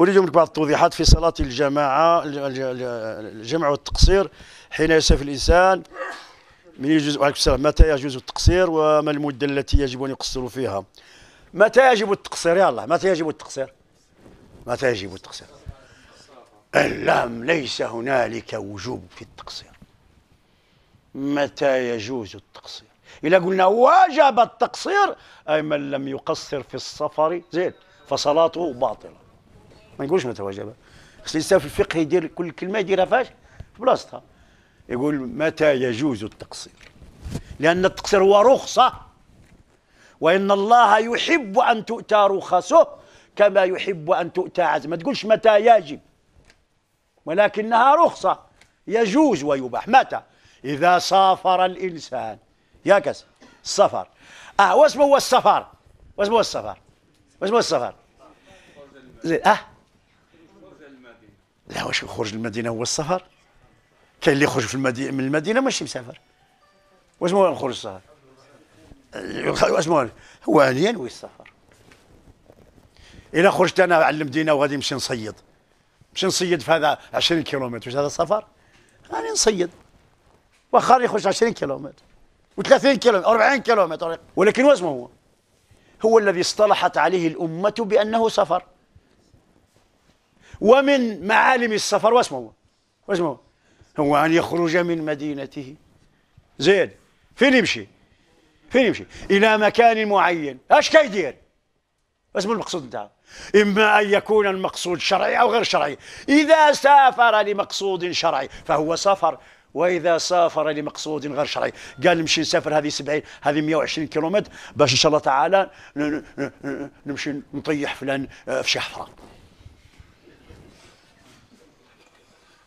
أريد منك بعض التوضيحات في صلاة الجماعة الجمع والتقصير حين يسافر الإنسان من يجوز وعليكم السلام متى يجوز التقصير وما المدة التي يجب أن يقصر فيها متى يجب التقصير يا الله متى يجب التقصير متى يجب التقصير اللام ليس هنالك وجوب في التقصير متى يجوز التقصير إذا قلنا واجب التقصير أي من لم يقصر في السفر زين فصلاته باطلة ما يقولش متوجبه خص الانسان في الفقه يدير كل كلمه يديرها فاش في بلاصتها يقول متى يجوز التقصير لان التقصير هو رخصه وان الله يحب ان تؤتى رخصه كما يحب ان تؤتى عز ما تقولش متى يجب ولكنها رخصه يجوز ويباح متى اذا سافر الانسان يا كس السفر اه واسمه هو السفر واسمه هو السفر واسمه هو السفر زين اه لا واش يخرج للمدينه هو السهر كاين اللي يخرج في المدينه من المدينه ماشي مسافر واش هو الخروج السهر واش هو هو نوي السفر الا خرجت انا على المدينه وغادي نمشي نصيد نمشي نصيد في هذا 20 كيلومتر واش هذا سفر غادي نصيد واخا يخرج 20 كيلومتر و30 كيلومتر 40 كيلومتر ولكن واش هو هو الذي اصطلحت عليه الامه بانه سفر ومن معالم السفر واسمه واسمه هو أن يخرج من مدينته زين فين يمشي فين يمشي إلى مكان معين أش كيدير اسمه المقصود نتاعه إما أن يكون المقصود شرعي أو غير شرعي إذا سافر لمقصود شرعي فهو سافر وإذا سافر لمقصود غير شرعي قال نمشي نسافر هذه 70 هذه 120 كيلومتر باش إن شاء الله تعالى نمشي نطيح فلان آه، في شي حفرة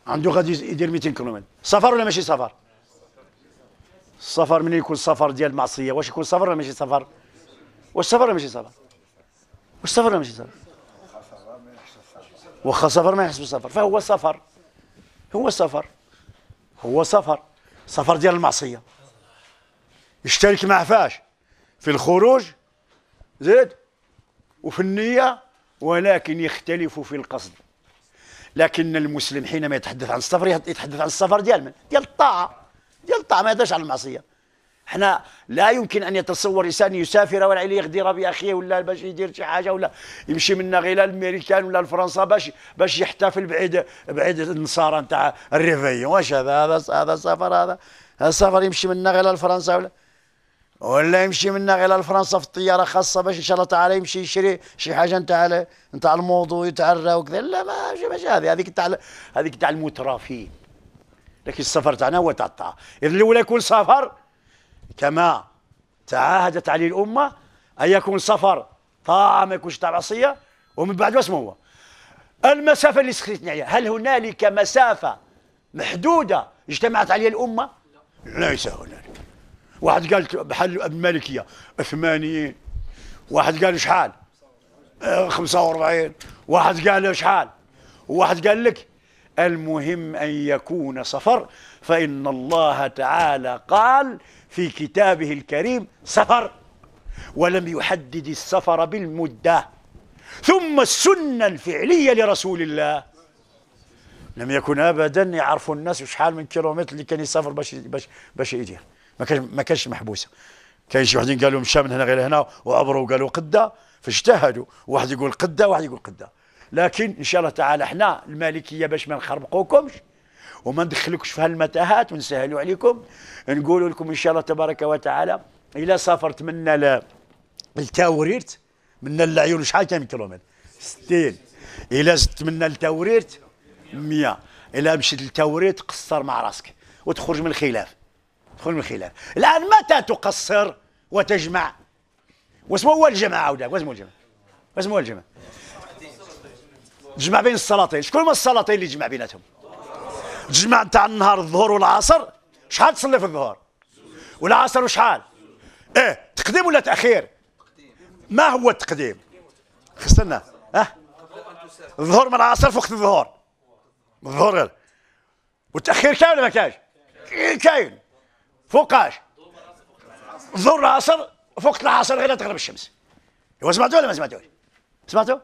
عنده غادي يدير 200 كيلومتر سفر ولا ماشي سفر السفر من يكون سفر ديال المعصيه واش يكون سفر ولا ماشي سفر واش سفر ولا ماشي سفر واش سفر ولا ماشي سفر واخا سفر ما يحسب سفر فهو سفر هو سفر هو سفر سفر ديال المعصيه يشترك مع فاش في الخروج زيد وفي النيه ولكن يختلف في القصد لكن المسلم حينما يتحدث عن السفر يتحدث عن السفر ديال من ديال الطاعه ديال الطاعه ما يهدرش على المعصيه احنا لا يمكن ان يتصور انسان يسافر ولا عليه يغدر باخيه ولا باش يدير شي حاجه ولا يمشي منا غير للميريكان ولا لفرنسا باش باش يحتفل بعيد بعيد النصارى نتاع الريفيون واش هذا هذا هذا سفر هذا هذا سفر يمشي منا غير لفرنسا ولا ولا يمشي منا غير لفرنسا في الطياره خاصه باش ان شاء الله تعالى يمشي يشري شي حاجه نتاع نتاع الموضوع يتعرى وكذا لا ماشي ماشي هذه هذيك تاع هذيك تاع المترفين لكن السفر تاعنا هو تاع الطاعه اذا الاولى يكون سفر كما تعاهدت عليه الامه ان يكون سفر طاعه ما يكونش تاع معصيه ومن بعد واش هو المسافه اللي سخيتني عليها هل هنالك مسافه محدوده اجتمعت عليها الامه لا ليس هنالك واحد قال بحال المالكيه 80 واحد قال شحال 45 آه، واحد قال شحال وواحد قال لك المهم ان يكون سفر فان الله تعالى قال في كتابه الكريم سفر ولم يحدد السفر بالمده ثم السنه الفعليه لرسول الله لم يكن ابدا يعرف الناس شحال من كيلومتر اللي كان يسافر باش باش باش يدير ما كانش ما كانش محبوسه كاين شي وحدين قالوا مشى من هنا غير هنا وعبروا وقالوا قده فاجتهدوا واحد يقول قده واحد يقول قده لكن ان شاء الله تعالى احنا المالكيه باش ما نخربقوكمش وما ندخلكش في هالمتاهات ونسهلوا عليكم نقول لكم ان شاء الله تبارك وتعالى الى سافرت منا ل... منا للعيون شحال كان كيلومتر 60 الى زدت منا لتاوريرت 100 الى مشيت لتاوريرت قصر مع راسك وتخرج من الخلاف تدخل من خلال الآن متى تقصر وتجمع واسمه هو الجمع عودة واسمه الجمع واسمه الجمع تجمع بين الصلاتين شكون هما الصلاتين اللي تجمع بيناتهم تجمع تاع النهار الظهر والعصر شحال تصلي في الظهر والعصر وشحال ايه تقديم ولا تاخير ما هو التقديم استنى اه الظهر من العصر في وقت الظهر الظهر والتاخير كاين ولا ما كاينش كاين فوقاش ظهر العصر فوق العصر غير تغرب الشمس هو سمعتوا ولا ما سمعتوا سمعتوا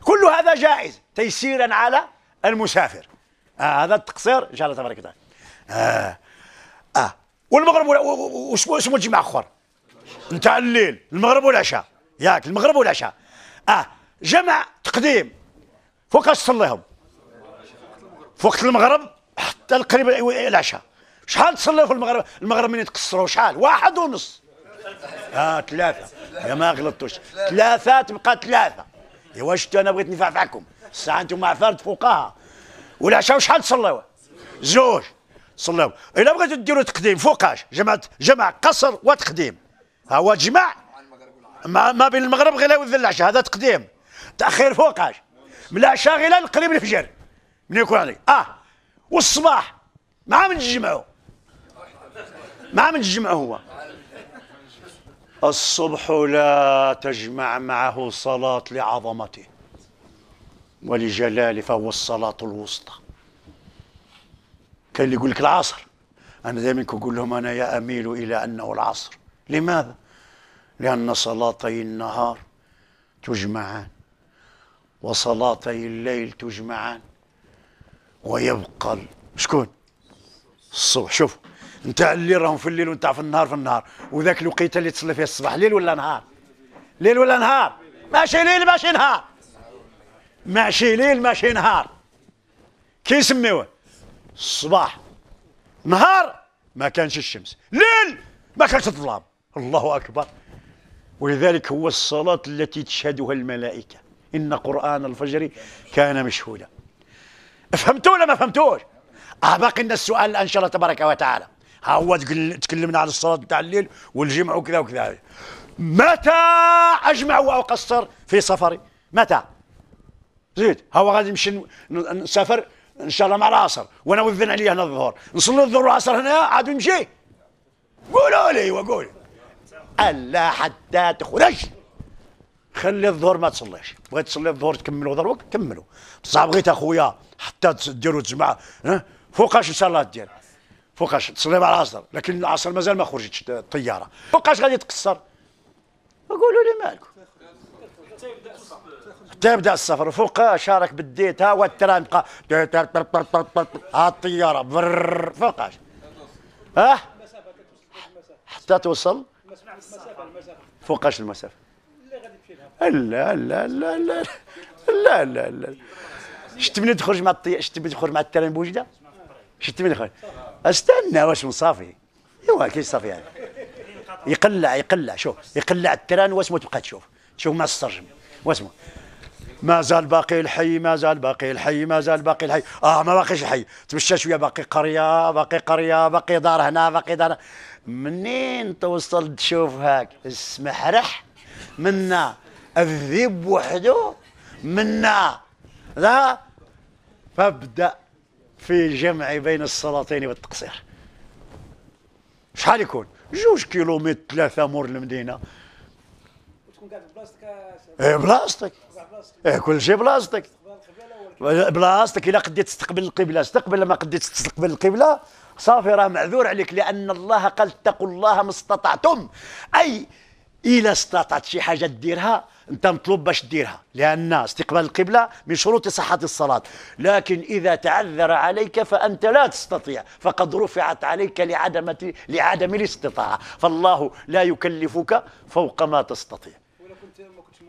كل هذا جائز تيسيرا على المسافر آه هذا التقصير ان شاء الله تبارك وتعالى آه. اه والمغرب واسمو اسمه الجمع اخر نتاع الليل المغرب والعشاء ياك المغرب والعشاء اه جمع تقديم فوقاش تصليهم فوقت المغرب حتى قريب العشاء شحال تصلوا في المغرب المغرب من يتقصروا شحال واحد ونص اه ثلاثة يا ما غلطتوش ثلاثة تبقى ثلاثة ايوا واش انا بغيت نفعفعكم الساعة انتم عفارت فوقها والعشاء شحال تصلوا زوج صلوا الا بغيتوا ديروا تقديم فوقاش جمع جمع قصر وتقديم ها هو جمع ما, ما بين المغرب غير وذ العشاء هذا تقديم تاخير فوقاش من العشاء غير قريب الفجر من يكون عليك اه والصباح مع من تجمعوا ما عم تجمع هو الصبح لا تجمع معه صلاة لعظمته ولجلاله فهو الصلاة الوسطى كان اللي يقول لك العصر أنا دائما أقول لهم أنا يا أميل إلى أنه العصر لماذا؟ لأن صلاتي النهار تجمعان وصلاتي الليل تجمعان ويبقى شكون؟ الصبح شوف نتاع الليل راهم في الليل ونتاع في النهار في النهار وذاك الوقيته اللي تصلي فيه الصباح ليل ولا نهار ليل ولا نهار ماشي ليل ماشي نهار ماشي ليل ماشي نهار كي يسميوه الصباح نهار ما كانش الشمس ليل ما كانش الظلام الله اكبر ولذلك هو الصلاه التي تشهدها الملائكه ان قران الفجر كان مشهودا فهمتوا ولا ما فهمتوش اه باقي لنا السؤال ان شاء الله تبارك وتعالى ها هو تكلمنا على الصلاه تاع الليل والجمع وكذا وكذا متى اجمع واقصر في سفري متى زيد ها هو غادي نمشي نسافر ان شاء الله مع العصر وانا وذن عليا هنا الظهر نصلي الظهر والعصر هنا عاد نمشي قولوا لي وقول الا حتى تخرج خلي الظهر ما تصليش بغيت تصلي الظهر تكملوا ضربك كملوا بصح بغيت اخويا حتى تديروا تجمع فوقاش ان شاء الله دير فوقاش تصليب على العصر لكن العصر مازال ما خرجتش الطياره فوقاش غادي تقصر قولوا لي مالكم حتى يبدا السفر فوق شارك بديت ها هو التران بقى ها الطياره برر فوقاش ها حتى توصل فوقاش المسافه لا لا لا لا لا لا لا شفت ملي تخرج مع الطياره شفت تخرج مع التران بوجده شتمني خويا استنى واش صافي ايوا كي صافي يعني يقلع يقلع شوف يقلع التران واش ما تبقى تشوف تشوف مع السرجم واش ما زال باقي الحي ما زال باقي الحي ما زال باقي الحي اه ما باقيش الحي تمشى شويه باقي قريه باقي قريه باقي دار هنا باقي دار منين توصل تشوف هاك السمحرح منا الذئب وحده منا لا فابدا في الجمع بين السلاطين والتقصير شحال يكون جوج كيلومتر ثلاثة مور المدينة وتكون إيه، قاعد بلاصتك ايه بلاصتك ايه كل شيء بلاصتك بلاصتك الا قديت تستقبل القبله استقبل ما قديت تستقبل القبله صافي راه معذور عليك لان الله قال اتقوا الله ما استطعتم اي الا استطعت شي حاجه ديرها انت مطلوب باش ديرها لان استقبال القبله من شروط صحه الصلاه لكن اذا تعذر عليك فانت لا تستطيع فقد رفعت عليك لعدم لعدم الاستطاعه فالله لا يكلفك فوق ما تستطيع ولا كنت ما كنتش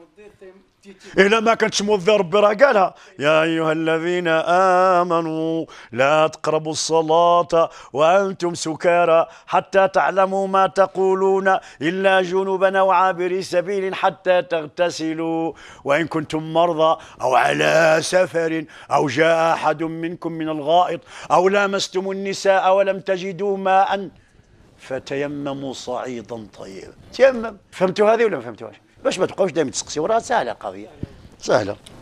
إلا ما كانتش موذي ربي راه قالها يا أيها الذين آمنوا لا تقربوا الصلاة وأنتم سكارى حتى تعلموا ما تقولون إلا جنوبا أو عابري سبيل حتى تغتسلوا وإن كنتم مرضى أو على سفر أو جاء أحد منكم من الغائط أو لامستم النساء ولم تجدوا ماء فتيمموا صعيدا طيبا تيمم فهمتوا هذه ولا ما فهمتوهاش باش ما تبقاوش دائما تسقسيو راه سهله القضيه سهله